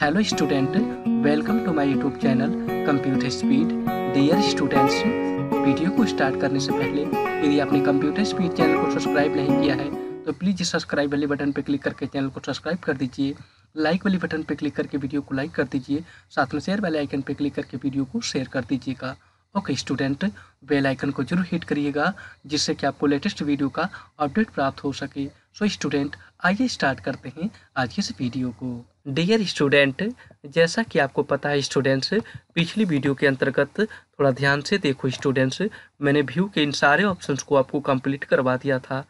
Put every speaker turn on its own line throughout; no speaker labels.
hello student welcome to my YouTube channel computer speed dear students video को start करने से पहले यदि आपने कंप्यूटर स्पीड चैनल को सब्सक्राइब नहीं किया है तो प्लीज़ सब्सक्राइब वाले बटन पर क्लिक करके चैनल को सब्सक्राइब कर दीजिए लाइक वाले बटन पर क्लिक करके वीडियो को लाइक कर दीजिए साथ में शेयर वाले आइकन पर क्लिक करके वीडियो को शेयर कर दीजिएगा ओके स्टूडेंट बेल आइकन को जरूर हिट करिएगा जिससे कि आपको लेटेस्ट वीडियो का अपडेट प्राप्त हो सके सो स्टूडेंट आइए स्टार्ट करते हैं आज के इस वीडियो को डियर स्टूडेंट जैसा कि आपको पता है स्टूडेंट्स पिछली वीडियो के अंतर्गत थोड़ा ध्यान से देखो स्टूडेंट्स मैंने व्यू के इन सारे ऑप्शंस को आपको कंप्लीट करवा दिया था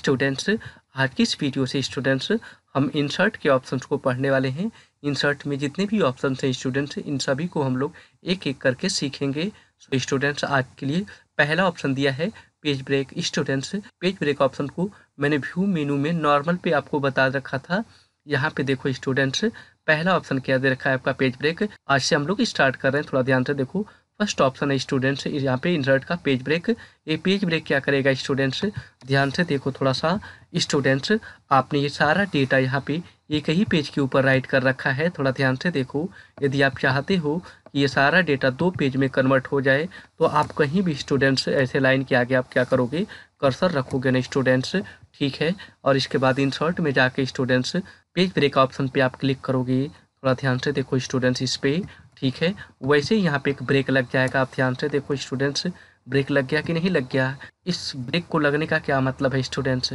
स्टूडेंट्स आज की इस वीडियो से स्टूडेंट्स हम इंसर्ट के ऑप्शंस को पढ़ने वाले हैं इंसर्ट में जितने भी ऑप्शन हैं स्टूडेंट्स इन सभी को हम लोग एक एक करके सीखेंगे सो स्टूडेंट्स आज के लिए पहला ऑप्शन दिया है page break students page break option को मैंने व्यू मेनू में नॉर्मल पे आपको बता रखा था यहाँ पे देखो स्टूडेंट्स पहला ऑप्शन क्या दे रखा है आपका पेज ब्रेक आज से हम लोग स्टार्ट कर रहे हैं थोड़ा ध्यान से देखो फर्स्ट ऑप्शन है स्टूडेंट्स यहाँ पे इंसर्ट का पेज ब्रेक ये पेज ब्रेक क्या करेगा स्टूडेंट्स ध्यान से देखो थोड़ा सा स्टूडेंट्स आपने ये सारा डेटा यहाँ पे एक ही पेज के ऊपर राइट कर रखा है थोड़ा ध्यान से देखो यदि आप चाहते हो कि ये सारा डेटा दो पेज में कन्वर्ट हो जाए तो आप कहीं भी स्टूडेंट्स ऐसे लाइन के आगे आप क्या करोगे कर्सर रखोगे ना स्टूडेंट्स ठीक है और इसके बाद इंसर्ट में जाके स्टूडेंट्स पेज ब्रेक ऑप्शन पे आप क्लिक करोगे थोड़ा ध्यान से देखो स्टूडेंट्स इस पर ठीक है वैसे ही यहाँ पे एक ब्रेक लग जाएगा आप ध्यान से देखो स्टूडेंट्स ब्रेक लग गया कि नहीं लग गया इस ब्रेक को लगने का क्या मतलब है स्टूडेंट्स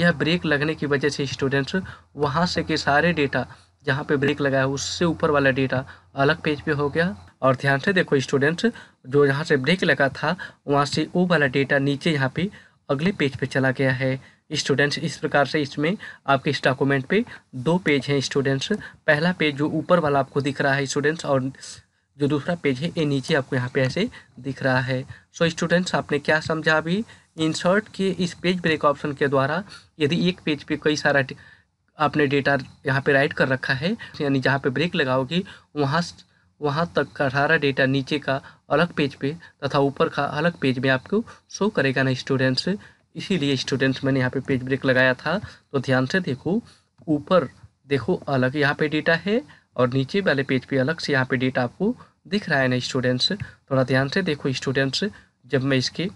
यह ब्रेक लगने की वजह से स्टूडेंट्स वहाँ से के सारे डेटा जहाँ पे ब्रेक लगा है उससे ऊपर वाला डेटा अलग पेज पे हो गया और ध्यान से देखो स्टूडेंट्स जो यहाँ से ब्रेक लगा था वहाँ से वो वाला डेटा नीचे यहाँ पे अगले पेज पे चला गया है स्टूडेंट्स इस प्रकार से इसमें आपके इस डॉक्यूमेंट पे दो पेज हैं स्टूडेंट्स पहला पेज जो ऊपर वाला आपको दिख रहा है स्टूडेंट्स और जो दूसरा पेज है ये नीचे आपको यहाँ पे ऐसे दिख रहा है सो so, स्टूडेंट्स आपने क्या समझा अभी इंसर्ट के इस पेज ब्रेक ऑप्शन के द्वारा यदि एक पेज पे कई सारा आपने डेटा यहाँ पे राइट कर रखा है यानी जहाँ पे ब्रेक लगाओगे वहाँ वहाँ तक का सारा डेटा नीचे का अलग पेज पे तथा ऊपर का अलग पेज में आपको शो करेगा ना स्टूडेंट्स इसीलिए स्टूडेंट्स मैंने यहाँ पे पेज ब्रेक लगाया था तो ध्यान से देखो ऊपर देखो अलग यहाँ पे डेटा है और नीचे वाले पेज पे अलग से यहाँ पे डेटा आपको दिख रहा है ना स्टूडेंट्स थोड़ा ध्यान से देखो स्टूडेंट्स जब मैं इसके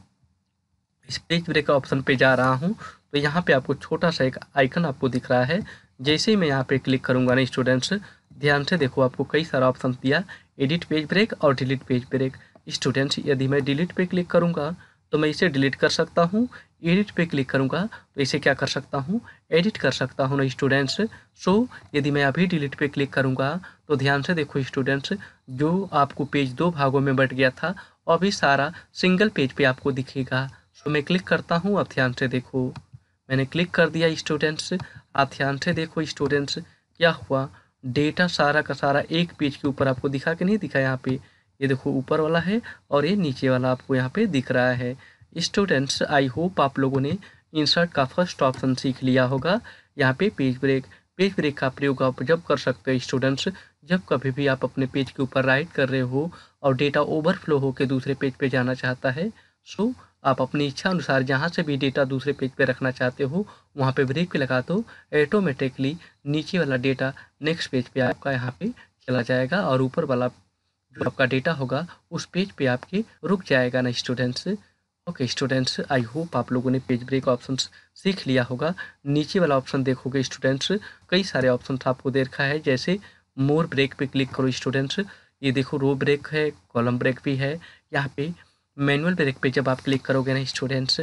इस पेज ब्रेक ऑप्शन पे जा रहा हूँ तो यहाँ पे आपको छोटा सा एक आइकन आपको दिख रहा है जैसे ही मैं यहाँ पे क्लिक करूँगा ना स्टूडेंट्स ध्यान से देखो आपको कई सारा ऑप्शन दिया एडिट पेज ब्रेक और डिलीट पेज ब्रेक स्टूडेंट्स यदि मैं डिलीट पे क्लिक करूँगा तो मैं इसे डिलीट कर सकता हूँ एडिट पे क्लिक करूँगा तो इसे क्या कर सकता हूँ एडिट कर सकता हूँ ना स्टूडेंट्स सो यदि मैं अभी डिलीट पे क्लिक करूँगा तो ध्यान से देखो स्टूडेंट्स जो आपको पेज दो भागों में बट गया था अभी सारा सिंगल पेज पे आपको दिखेगा सो मैं क्लिक करता हूँ अब ध्यान से देखो मैंने क्लिक कर दिया स्टूडेंट्स आप ध्यान से देखो स्टूडेंट्स क्या हुआ डेटा सारा का सारा एक पेज के ऊपर आपको दिखा कि नहीं दिखा यहाँ पे ये देखो ऊपर वाला है और ये नीचे वाला आपको यहाँ पे दिख रहा है स्टूडेंट्स आई होप आप लोगों ने इंसर्ट का फर्स्ट ऑप्शन सीख लिया होगा यहाँ पे पेज ब्रेक पेज ब्रेक का प्रयोग आप जब कर सकते हो स्टूडेंट्स जब कभी भी आप अपने पेज के ऊपर राइट कर रहे हो और डेटा ओवरफ्लो होकर दूसरे पेज पे जाना चाहता है सो आप अपनी इच्छा अनुसार जहाँ से भी डेटा दूसरे पेज पे रखना चाहते हो वहाँ पे ब्रेक भी लगा दो ऑटोमेटिकली नीचे वाला डेटा नेक्स्ट पेज पे आपका यहाँ पे चला जाएगा और ऊपर वाला जो आपका डेटा होगा उस पेज पे आपके रुक जाएगा ना students okay students I hope आप लोगों ने पेज ब्रेक ऑप्शन सीख लिया होगा नीचे वाला ऑप्शन देखोगे स्टूडेंट्स कई सारे ऑप्शन आपको दे रखा है जैसे मोर ब्रेक पे क्लिक करो स्टूडेंट्स ये देखो रो ब्रेक है कॉलम ब्रेक भी है यहाँ पे मैनुअल ब्रेक पे जब आप क्लिक करोगे ना स्टूडेंट्स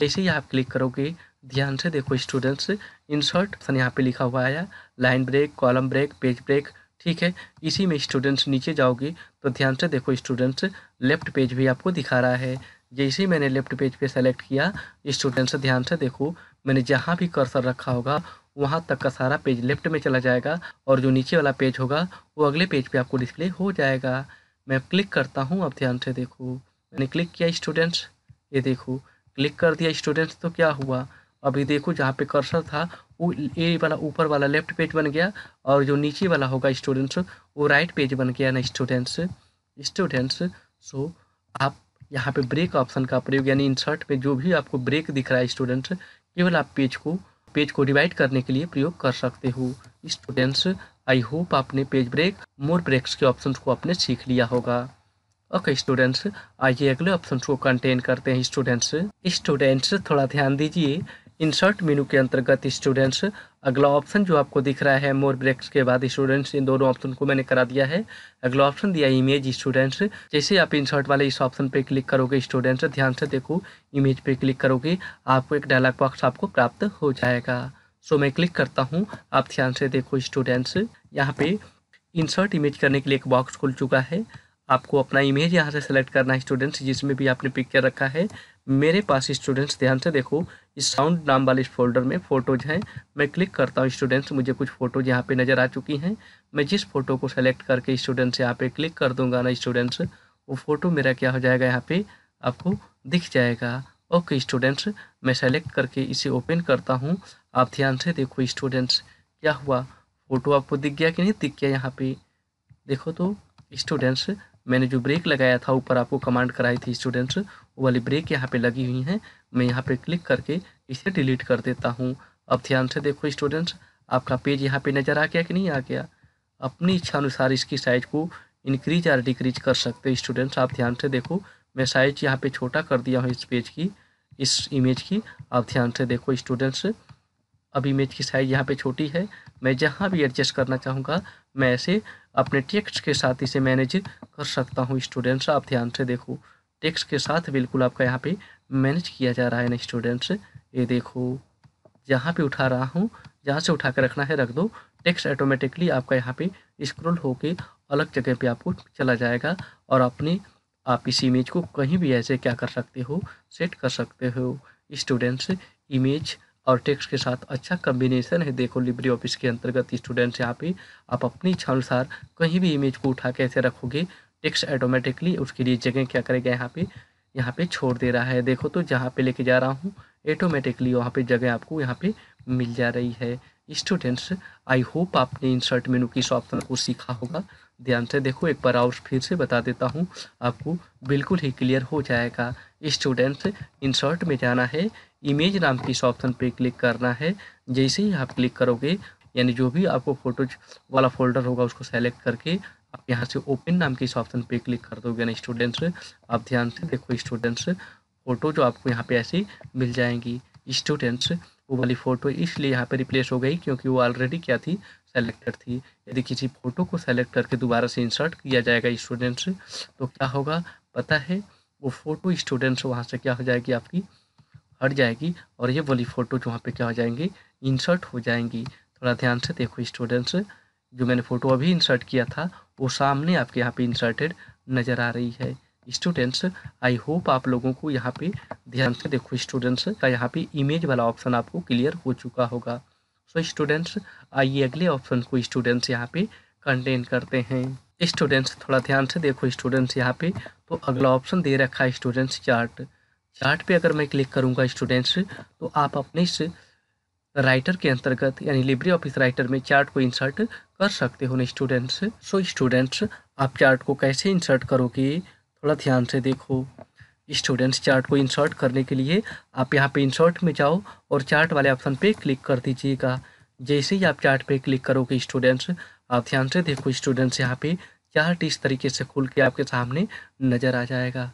जैसे ही आप क्लिक करोगे ध्यान से देखो स्टूडेंट्स इंसर्ट ऑप्शन यहाँ पे लिखा हुआ आया line break column break page break ठीक है इसी में स्टूडेंट्स नीचे जाओगे तो ध्यान से देखो स्टूडेंट्स लेफ्ट पेज भी आपको दिखा रहा है जैसे ही मैंने लेफ्ट पेज पे सेलेक्ट किया स्टूडेंट से ध्यान से देखो मैंने जहाँ भी कर्सर रखा होगा वहाँ तक का सारा पेज लेफ्ट में चला जाएगा और जो नीचे वाला पेज होगा वो अगले पेज पे आपको डिस्प्ले हो जाएगा मैं क्लिक करता हूँ अब ध्यान से देखो मैंने क्लिक किया स्टूडेंट्स ये देखो क्लिक कर दिया स्टूडेंट्स तो क्या हुआ अभी देखो जहाँ पे कर्सर था वो ए वाला ऊपर वाला लेफ्ट पेज बन गया और जो नीचे वाला होगा स्टूडेंट्स वो राइट पेज बन गया ना स्टूडेंट्स स्टूडेंट्स सो आप यहाँ पे ब्रेक ऑप्शन का प्रयोग यानी इंसर्ट में जो भी आपको ब्रेक दिख रहा है स्टूडेंट्स केवल आप पेज को पेज को डिवाइड करने के लिए प्रयोग कर सकते हो स्टूडेंट्स आई होप आपने पेज ब्रेक मोर ब्रेक्स के ऑप्शन को आपने सीख लिया होगा ओके स्टूडेंट्स आइए अगले ऑप्शन को कंटेन करते हैं स्टूडेंट्स स्टूडेंट्स थोड़ा ध्यान दीजिए इंसर्ट मेनू के अंतर्गत स्टूडेंट्स अगला ऑप्शन जो आपको दिख रहा है मोर ब्रेक्स के बाद स्टूडेंट्स इन दोनों ऑप्शन को मैंने करा दिया है अगला ऑप्शन दिया इमेज स्टूडेंट्स जैसे आप इंसर्ट वाले इस ऑप्शन पर क्लिक करोगे स्टूडेंट्स ध्यान से देखो इमेज पर क्लिक करोगे आपको एक डायलॉग बॉक्स आपको प्राप्त हो जाएगा सो मैं क्लिक करता हूँ आप ध्यान से देखो स्टूडेंट्स यहाँ पे इंसर्ट इमेज करने के लिए एक बॉक्स खुल चुका है आपको अपना इमेज यहाँ से सेलेक्ट करना है स्टूडेंट्स जिसमें भी आपने पिक कर रखा है मेरे पास स्टूडेंट्स ध्यान से देखो इस साउंड नाम वाले इस फोल्डर में फ़ोटोज़ हैं मैं क्लिक करता हूँ स्टूडेंट्स मुझे कुछ फ़ोटोज़ यहाँ पे नज़र आ चुकी हैं मैं जिस फ़ोटो को सेलेक्ट करके स्टूडेंट्स यहाँ पे क्लिक कर दूंगा ना स्टूडेंट्स वो फ़ोटो मेरा क्या हो जाएगा यहाँ पे आपको दिख जाएगा ओके स्टूडेंट्स मैं सेलेक्ट करके इसे ओपन करता हूँ आप ध्यान से देखो स्टूडेंट्स क्या हुआ फ़ोटो आपको दिख गया कि नहीं दिख गया यहाँ पे देखो तो स्टूडेंट्स मैंने जो ब्रेक लगाया था ऊपर आपको कमांड कराई थी स्टूडेंट्स वाली ब्रेक यहाँ पे लगी हुई हैं मैं यहाँ पे क्लिक करके इसे डिलीट कर देता हूँ अब ध्यान से देखो स्टूडेंट्स आपका पेज यहाँ पे नज़र आ गया कि नहीं आ गया अपनी इच्छा अनुसार इसकी साइज़ को इंक्रीज या डिक्रीज कर सकते स्टूडेंट्स आप ध्यान से देखो मैं साइज यहाँ पर छोटा कर दिया हूँ इस पेज की इस इमेज की आप ध्यान से देखो स्टूडेंट्स अब इमेज की साइज़ यहाँ पर छोटी है मैं जहाँ भी एडजस्ट करना चाहूँगा मैं ऐसे अपने टेक्स्ट के साथ इसे मैनेज कर सकता हूँ स्टूडेंट्स आप ध्यान से देखो टेक्स्ट के साथ बिल्कुल आपका यहाँ पे मैनेज किया जा रहा है ना स्टूडेंट्स ये देखो जहाँ पे उठा रहा हूँ जहाँ से उठा कर रखना है रख दो टेक्स्ट ऑटोमेटिकली आपका यहाँ पे स्क्रॉल होके अलग जगह पे आपको चला जाएगा और अपने आप इस इमेज को कहीं भी ऐसे क्या कर सकते हो सेट कर सकते हो स्टूडेंट्स इमेज और टेक्स्ट के साथ अच्छा कम्बिनेशन है देखो लिब्री ऑफिस के अंतर्गत स्टूडेंट्स यहाँ पे आप अपनी इच्छा अनुसार कहीं भी इमेज को उठा के ऐसे रखोगे एक्स ऑटोमेटिकली उसके लिए जगह क्या करेगा यहाँ पे यहाँ पे छोड़ दे रहा है देखो तो जहाँ पे लेके जा रहा हूँ ऑटोमेटिकली वहाँ पे जगह आपको यहाँ पे मिल जा रही है स्टूडेंट्स आई होप आपने इंसर्ट मेनू की ऑप्शन को सीखा होगा ध्यान से देखो एक बार और फिर से बता देता हूँ आपको बिल्कुल ही क्लियर हो जाएगा स्टूडेंट्स इंसर्ट में जाना है इमेज नाम की इस ऑप्शन पे क्लिक करना है जैसे ही आप क्लिक करोगे यानी जो भी आपको फोटोज वाला फोल्डर होगा उसको सेलेक्ट करके आप यहाँ से ओपन नाम के इस ऑप्शन पे क्लिक कर दोगे ना स्टूडेंट्स आप ध्यान से देखो स्टूडेंट्स फ़ोटो जो आपको यहाँ पे ऐसी मिल जाएंगी स्टूडेंट्स वो वाली फ़ोटो इसलिए यहाँ पे रिप्लेस हो गई क्योंकि वो ऑलरेडी क्या थी सेलेक्टेड थी यदि किसी फ़ोटो को सेलेक्ट करके दोबारा से इंसर्ट किया जाएगा स्टूडेंट्स तो क्या होगा पता है वो फ़ोटो स्टूडेंट्स वहाँ से क्या हो जाएगी आपकी हट जाएगी और ये वाली फ़ोटो जो वहाँ पे क्या हो जाएंगी इंसर्ट हो जाएंगी थोड़ा ध्यान से देखो स्टूडेंट्स जो मैंने फ़ोटो अभी इंसर्ट किया था वो सामने आपके यहाँ पे इंसर्टेड नज़र आ रही है स्टूडेंट्स आई होप आप लोगों को यहाँ पे ध्यान से देखो स्टूडेंट्स का यहाँ पे इमेज वाला ऑप्शन आपको क्लियर हो चुका होगा सो स्टूडेंट्स आइए अगले ऑप्शन को स्टूडेंट्स यहाँ पे कंटेन करते हैं स्टूडेंट्स थोड़ा ध्यान से देखो स्टूडेंट्स यहाँ पे तो अगला ऑप्शन दे रखा है स्टूडेंट्स चार्ट चार्ट पे अगर मैं क्लिक करूँगा स्टूडेंट्स तो आप अपने राइटर के अंतर्गत यानी लिब्रे ऑफिस राइटर में चार्ट को इंसर्ट कर सकते हो ना स्टूडेंट्स सो स्टूडेंट्स आप चार्ट को कैसे इंसर्ट करोगे थोड़ा ध्यान से देखो स्टूडेंट्स चार्ट को इंसर्ट करने के लिए आप यहाँ पे इंसर्ट में जाओ और चार्ट वाले ऑप्शन पे क्लिक कर दीजिएगा जैसे ही आप चार्ट पे क्लिक करोगे स्टूडेंट्स आप ध्यान से देखो स्टूडेंट्स यहाँ पे चार्ट इस तरीके से खुल के आपके सामने नज़र आ जाएगा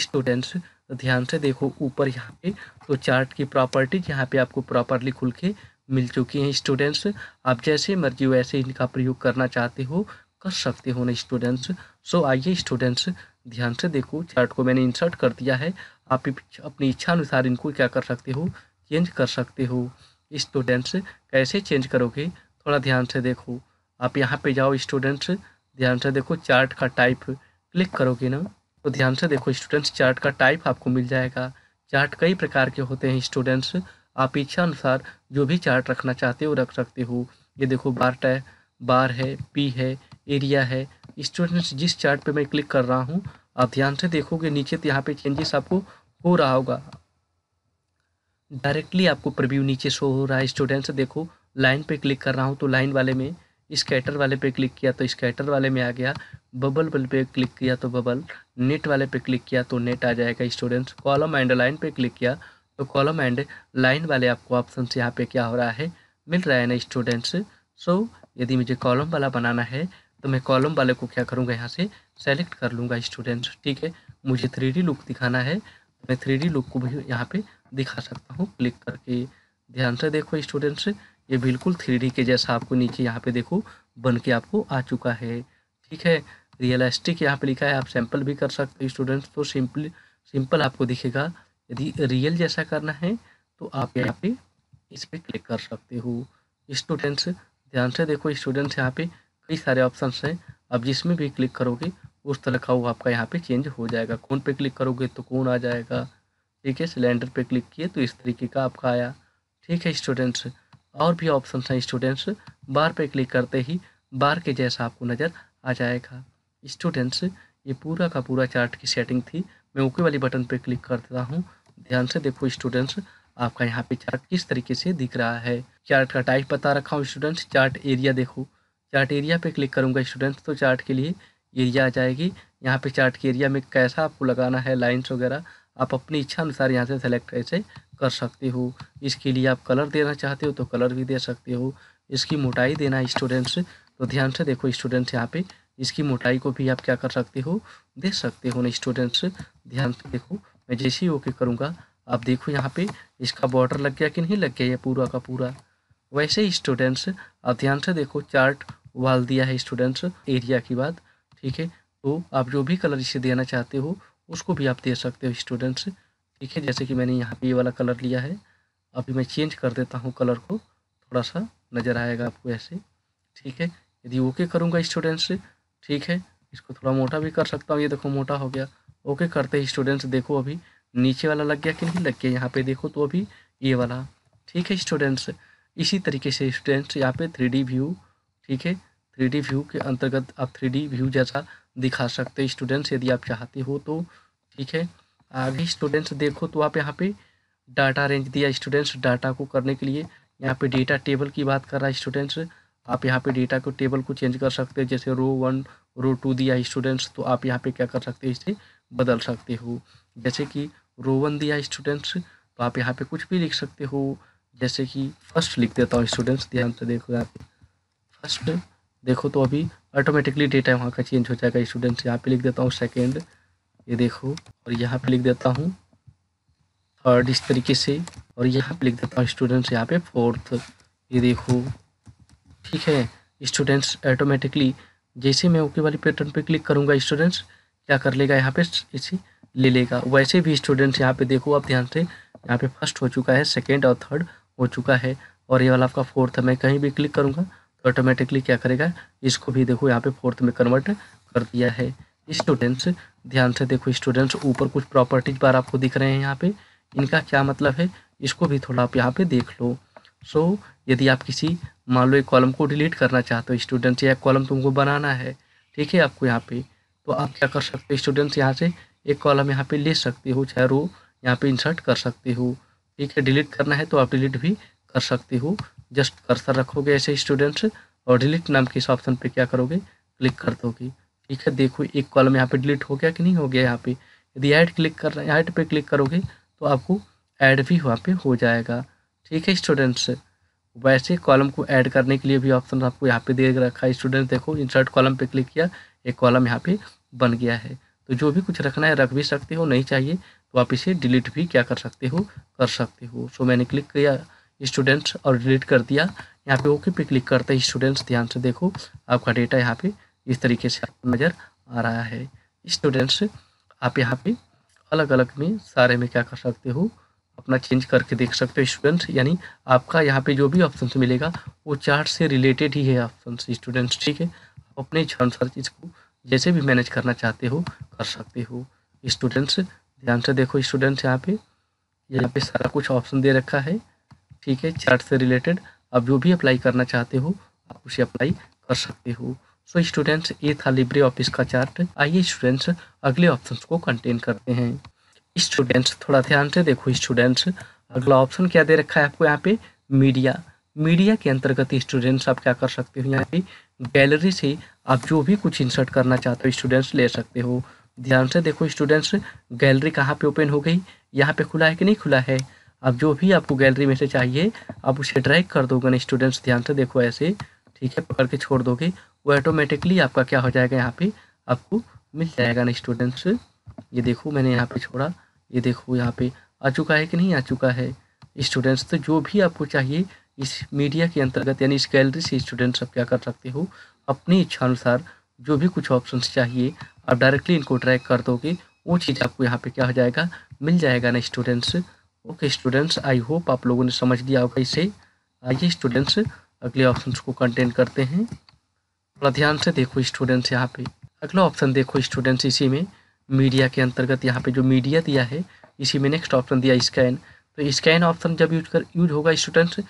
स्टूडेंट्स ध्यान से देखो ऊपर यहाँ पे तो चार्ट की प्रॉपर्टीज यहाँ पे आपको प्रॉपरली खुल के मिल चुकी हैं स्टूडेंट्स आप जैसे मर्जी वैसे इनका प्रयोग करना चाहते हो कर सकते हो ना स्टूडेंट्स सो आइए स्टूडेंट्स ध्यान से देखो चार्ट को मैंने इंसर्ट कर दिया है आप अपनी इच्छा अनुसार इनको क्या कर सकते हो चेंज कर सकते हो स्टूडेंट्स कैसे चेंज करोगे थोड़ा ध्यान से देखो आप यहाँ पे जाओ स्टूडेंट्स ध्यान से देखो चार्ट का टाइप क्लिक करोगे ना तो ध्यान से देखो स्टूडेंट्स चार्ट का टाइप आपको मिल जाएगा चार्ट कई प्रकार के होते हैं स्टूडेंट्स आप इच्छा अनुसार जो भी चार्ट रखना चाहते हो रख सकते हो ये देखो बार टै बार है पी है एरिया है स्टूडेंट्स जिस चार्ट पे मैं क्लिक कर रहा हूँ आप ध्यान से देखोगे नीचे तो यहाँ पे चेंजेस आपको हो रहा होगा डायरेक्टली आपको प्रव्यू नीचे शो हो रहा है स्टूडेंट्स देखो लाइन पे क्लिक कर रहा हूँ तो लाइन वाले में स्कैटर वाले पे क्लिक किया तो स्कैटर वाले में आ गया बबल बल पे क्लिक किया तो बबल नेट वाले पे क्लिक किया तो नेट आ जाएगा स्टूडेंट्स कॉलम एंड लाइन पे क्लिक किया तो कॉलम एंड लाइन वाले आपको ऑप्शन से यहाँ पे क्या हो रहा है मिल रहा है ना स्टूडेंट्स सो यदि मुझे कॉलम वाला बनाना है तो मैं कॉलम वाले को क्या करूँगा यहाँ से सेलेक्ट कर लूँगा स्टूडेंट्स ठीक है मुझे थ्री लुक दिखाना है तो मैं थ्री लुक को भी यहाँ पर दिखा सकता हूँ क्लिक करके ध्यान से देखो स्टूडेंट्स ये बिल्कुल थ्री के जैसा आपको नीचे यहाँ पे देखो बन के आपको आ चुका है ठीक है रियलिस्टिक यहाँ पे लिखा है आप सैम्पल भी कर सकते हो स्टूडेंट्स तो सिंपल सिंपल आपको दिखेगा यदि रियल जैसा करना है तो आप यहाँ पे इस पर क्लिक कर सकते हो स्टूडेंट्स ध्यान से देखो स्टूडेंट्स यहाँ पे कई सारे ऑप्शन हैं आप जिसमें भी क्लिक करोगे उस तरह का वो आपका यहाँ पे चेंज हो जाएगा कौन पे क्लिक करोगे तो कौन आ जाएगा ठीक है सिलेंडर पे क्लिक किए तो इस तरीके का आपका आया ठीक है स्टूडेंट्स और भी ऑप्शन हैं स्टूडेंट्स बार पे क्लिक करते ही बार के जैसा आपको नज़र आ जाएगा स्टूडेंट्स ये पूरा का पूरा चार्ट की सेटिंग थी मैं ओके वाली बटन पर क्लिक करता हूँ ध्यान से देखो स्टूडेंट्स आपका यहाँ पे चार्ट किस तरीके से दिख रहा है चार्ट का टाइप बता रखा हूँ स्टूडेंट्स चार्ट एरिया देखो चार्ट एरिया पे क्लिक करूँगा स्टूडेंट्स तो चार्ट के लिए एरिया आ जाएगी यहाँ पे चार्ट के एरिया में कैसा आपको लगाना है लाइन्स वगैरह आप अपनी इच्छा अनुसार यहाँ से सेलेक्ट ऐसे कर सकते हो इसके लिए आप कलर देना चाहते हो तो कलर भी दे सकते हो इसकी मोटाई देना स्टूडेंट्स तो ध्यान से देखो स्टूडेंट्स यहाँ पे इसकी मोटाई को भी आप क्या कर सकते हो देख सकते हो ना स्टूडेंट्स ध्यान से देखो मैं जैसे ही ओके करूँगा आप देखो यहाँ पे इसका बॉर्डर लग गया कि नहीं लग गया ये पूरा का पूरा वैसे ही स्टूडेंट्स आप ध्यान से देखो चार्ट वाल दिया है स्टूडेंट्स एरिया की बात ठीक है तो आप जो भी कलर इसे देना चाहते हो उसको भी आप दे सकते हो स्टूडेंट्स ठीक है जैसे कि मैंने यहाँ पे ये वाला कलर लिया है अभी मैं चेंज कर देता हूँ कलर को थोड़ा सा नज़र आएगा आपको ऐसे ठीक है यदि ओके करूँगा स्टूडेंट्स ठीक है इसको थोड़ा मोटा भी कर सकता हूँ ये देखो मोटा हो गया ओके करते ही स्टूडेंट्स देखो अभी नीचे वाला लग गया कि नहीं लग गया यहाँ पे देखो तो अभी ये वाला ठीक है स्टूडेंट्स इसी तरीके से स्टूडेंट्स यहाँ पे थ्री व्यू ठीक है थ्री व्यू के अंतर्गत आप थ्री व्यू जैसा दिखा सकते हैं स्टूडेंट्स यदि आप चाहते हो तो ठीक है आगे स्टूडेंट्स देखो तो आप यहाँ पे डाटा रेंज दिया स्टूडेंट्स डाटा को करने के लिए यहाँ पे डेटा टेबल की बात कर रहा है स्टूडेंट्स आप यहाँ पे डेटा को टेबल को चेंज कर सकते हैं जैसे रो वन रो टू दिया स्टूडेंट्स तो आप यहाँ पे क्या कर सकते हैं इसे बदल सकते हो जैसे कि रो वन दिया स्टूडेंट्स तो आप यहाँ पे कुछ भी लिख सकते हो जैसे कि फर्स्ट लिख देता हूँ स्टूडेंट्स ध्यान से देखो यहाँ पे फर्स्ट देखो तो अभी ऑटोमेटिकली डेटा वहाँ का चेंज हो जाएगा स्टूडेंट्स यहाँ पर लिख देता हूँ सेकेंड ये देखो और यहाँ पर लिख देता हूँ थर्ड इस तरीके से और यहाँ पर लिख देता हूँ स्टूडेंट्स यहाँ पे फोर्थ ये देखो ठीक है स्टूडेंट्स ऑटोमेटिकली जैसे मैं ओके वाली पैटर्न पे क्लिक करूँगा स्टूडेंट्स क्या कर लेगा यहाँ पे इसी ले लेगा वैसे भी स्टूडेंट्स यहाँ पे देखो आप ध्यान से यहाँ पे फर्स्ट हो चुका है सेकेंड और थर्ड हो चुका है और ये वाला आपका फोर्थ है मैं कहीं भी क्लिक करूँगा तो ऑटोमेटिकली क्या करेगा इसको भी देखो यहाँ पे फोर्थ में कन्वर्ट कर दिया है स्टूडेंट्स ध्यान से देखो स्टूडेंट्स ऊपर कुछ प्रॉपर्टीज बार आपको दिख रहे हैं यहाँ पे इनका क्या मतलब है इसको भी थोड़ा आप यहाँ पे देख लो सो so, यदि आप किसी मान लो एक कॉलम को डिलीट करना चाहते हो स्टूडेंट्स या कॉलम तुमको बनाना है ठीक है आपको यहाँ पे तो आप क्या कर सकते हो स्टूडेंट्स यहाँ से एक कॉलम यहाँ पे ले सकते हो चाहे रो यहाँ पे इंसर्ट कर सकते हो ठीक है डिलीट करना है तो आप डिलीट भी कर सकते हो जस्ट कर्सर रखोगे ऐसे स्टूडेंट्स और डिलीट नाम के इस ऑप्शन पर क्या करोगे क्लिक कर दोगे ठीक है देखो एक कॉलम यहाँ पर डिलीट हो गया कि नहीं हो गया यहाँ पर यदि ऐड क्लिक कर रहे हैं ऐड पर क्लिक करोगे तो आपको ऐड भी वहाँ पर हो जाएगा ठीक है स्टूडेंट्स वैसे कॉलम को ऐड करने के लिए भी ऑप्शन आपको यहाँ पे दे रखा है स्टूडेंट देखो इंसर्ट कॉलम पे क्लिक किया एक कॉलम यहाँ पे बन गया है तो जो भी कुछ रखना है रख भी सकते हो नहीं चाहिए तो आप इसे डिलीट भी क्या कर सकते हो कर सकते हो सो मैंने क्लिक किया स्टूडेंट्स और डिलीट कर दिया यहाँ पे ओके पे क्लिक करते हैं स्टूडेंट्स ध्यान से देखो आपका डेटा यहाँ पे इस तरीके से नज़र आ रहा है स्टूडेंट्स आप यहाँ पे अलग अलग में सारे में क्या कर सकते हो अपना चेंज करके देख सकते हो स्टूडेंट्स यानी आपका यहाँ पे जो भी ऑप्शन मिलेगा वो चार्ट से रिलेटेड ही है ऑप्शन स्टूडेंट्स ठीक है अपने इच्छा अनुसार इसको जैसे भी मैनेज करना चाहते हो कर सकते हो स्टूडेंट्स ध्यान से देखो स्टूडेंट्स यहाँ पे यहाँ पे सारा कुछ ऑप्शन दे रखा है ठीक है चार्ट से रिलेटेड आप जो भी अप्लाई करना चाहते हो आप उसे अप्लाई कर सकते हो सो स्टूडेंट्स ये था लिब्रे ऑफिस का चार्ट आइए स्टूडेंट्स अगले ऑप्शन को कंटेन करते हैं स्टूडेंट्स थोड़ा ध्यान से देखो स्टूडेंट्स अगला ऑप्शन क्या दे रखा है आपको यहाँ पे मीडिया मीडिया के अंतर्गत स्टूडेंट्स आप क्या कर सकते हो यहाँ पे गैलरी से आप जो भी कुछ इंसर्ट करना चाहते हो स्टूडेंट्स ले सकते हो ध्यान से देखो स्टूडेंट्स गैलरी कहाँ पे ओपन हो गई यहाँ पे खुला है कि नहीं खुला है अब जो भी आपको गैलरी में से चाहिए आप उसे ड्रैग कर दोगे ना स्टूडेंट्स ध्यान से देखो ऐसे ठीक है पकड़ के छोड़ दोगे वो ऑटोमेटिकली आपका क्या हो जाएगा यहाँ पे आपको मिल जाएगा ना स्टूडेंट्स ये देखो मैंने यहाँ पे छोड़ा ये देखो यहाँ पे आ चुका है कि नहीं आ चुका है स्टूडेंट्स तो जो भी आपको चाहिए इस मीडिया के अंतर्गत यानी इस गैलरी से स्टूडेंट्स आप क्या कर सकते हो अपनी इच्छानुसार जो भी कुछ ऑप्शन चाहिए आप डायरेक्टली इनको ट्रैक कर दोगे वो चीज़ आपको यहाँ पे क्या हो जाएगा मिल जाएगा ना students okay students I hope आप लोगों ने समझ लिया होगा इसे आइए स्टूडेंट्स अगले ऑप्शन को कंटेंट करते हैं थोड़ा ध्यान से देखो स्टूडेंट्स यहाँ पे अगला ऑप्शन देखो स्टूडेंट्स इसी में मीडिया के अंतर्गत यहाँ पे जो मीडिया दिया है इसी में नेक्स्ट ऑप्शन दिया स्कैन तो स्कैन ऑप्शन जब यूज कर यूज होगा स्टूडेंट्स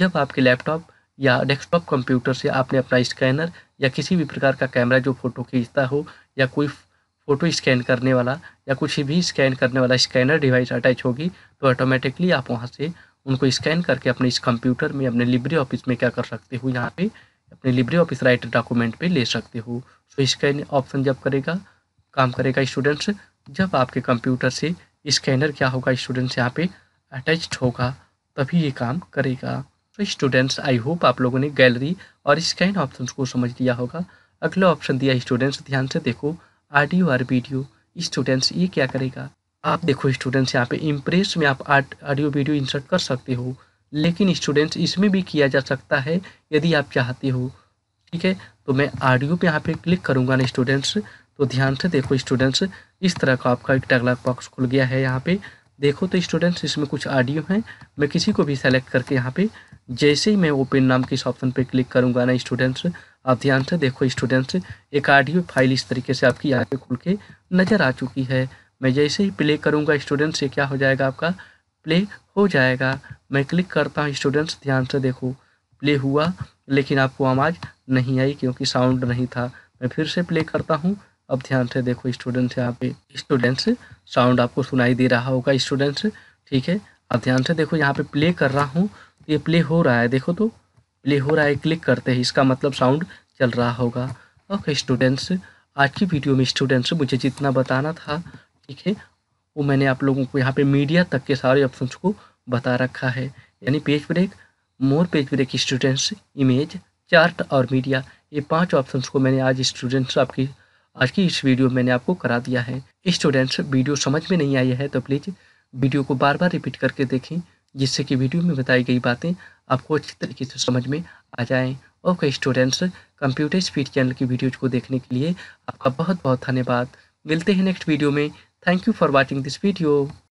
जब आपके लैपटॉप या डेस्कटॉप कंप्यूटर से आपने अपना स्कैनर या किसी भी प्रकार का कैमरा जो फ़ोटो खींचता हो या कोई फ़ोटो स्कैन करने वाला या कुछ भी स्कैन करने वाला स्कैनर डिवाइस अटैच होगी तो ऑटोमेटिकली आप वहाँ से उनको स्कैन करके अपने इस कंप्यूटर में अपने लिब्रे ऑफिस में क्या कर सकते हो यहाँ पे अपने लिब्रे ऑफिस राइट डॉक्यूमेंट पे ले सकते हो सो स्कैन ऑप्शन जब करेगा काम करेगा स्टूडेंट्स जब आपके कंप्यूटर से स्कैनर क्या होगा स्टूडेंट्स यहाँ पे अटैच होगा तभी ये काम करेगा तो स्टूडेंट्स आई होप आप लोगों ने गैलरी और स्कैन ऑप्शन को समझ लिया होगा अगला ऑप्शन दिया स्टूडेंट्स ध्यान से देखो ऑडियो और वीडियो स्टूडेंट्स ये क्या करेगा आप देखो स्टूडेंट्स यहाँ पे इम्प्रेस में आप ऑडियो वीडियो इंसर्ट कर सकते हो लेकिन स्टूडेंट्स इसमें भी किया जा सकता है यदि आप चाहते हो ठीक है तो मैं ऑडियो पे यहाँ पे क्लिक करूँगा ना स्टूडेंट्स तो ध्यान से देखो स्टूडेंट्स इस तरह का आपका एक टैगलाग बॉक्स खुल गया है यहाँ पे देखो तो स्टूडेंट्स इसमें कुछ ऑडियो हैं मैं किसी को भी सेलेक्ट करके यहाँ पे जैसे ही मैं ओपन नाम के इस ऑप्शन पे क्लिक करूँगा ना स्टूडेंट्स आप ध्यान से देखो स्टूडेंट्स एक ऑडियो फाइल इस तरीके से आपकी यहाँ पे खुल के नज़र आ चुकी है मैं जैसे ही प्ले करूँगा स्टूडेंट्स ये क्या हो जाएगा आपका प्ले हो जाएगा मैं क्लिक करता हूँ स्टूडेंट्स ध्यान से देखो प्ले हुआ लेकिन आपको आवाज़ नहीं आई क्योंकि साउंड नहीं था मैं फिर से प्ले करता हूँ अब ध्यान से देखो स्टूडेंट्स यहाँ पे स्टूडेंट्स साउंड आपको सुनाई दे रहा होगा स्टूडेंट्स ठीक है अब ध्यान से देखो यहाँ पे प्ले कर रहा हूँ ये प्ले हो रहा है देखो तो प्ले हो रहा है क्लिक करते ही इसका मतलब साउंड चल रहा होगा ओके स्टूडेंट्स आज की वीडियो में स्टूडेंट्स मुझे जितना बताना था ठीक है वो मैंने आप लोगों को यहाँ पे मीडिया तक के सारे ऑप्शन को बता रखा है यानी page break more page break students image chart और मीडिया ये पांच ऑप्शंस को मैंने आज स्टूडेंट्स आपकी आज की इस वीडियो मैंने आपको करा दिया है स्टूडेंट्स वीडियो समझ में नहीं आई है तो प्लीज़ वीडियो को बार बार रिपीट करके देखें जिससे कि वीडियो में बताई गई बातें आपको अच्छी तरीके से समझ में आ जाएं okay students computer speed channel की वीडियोज़ को देखने के लिए आपका बहुत बहुत धन्यवाद मिलते हैं नेक्स्ट वीडियो में thank you for watching this video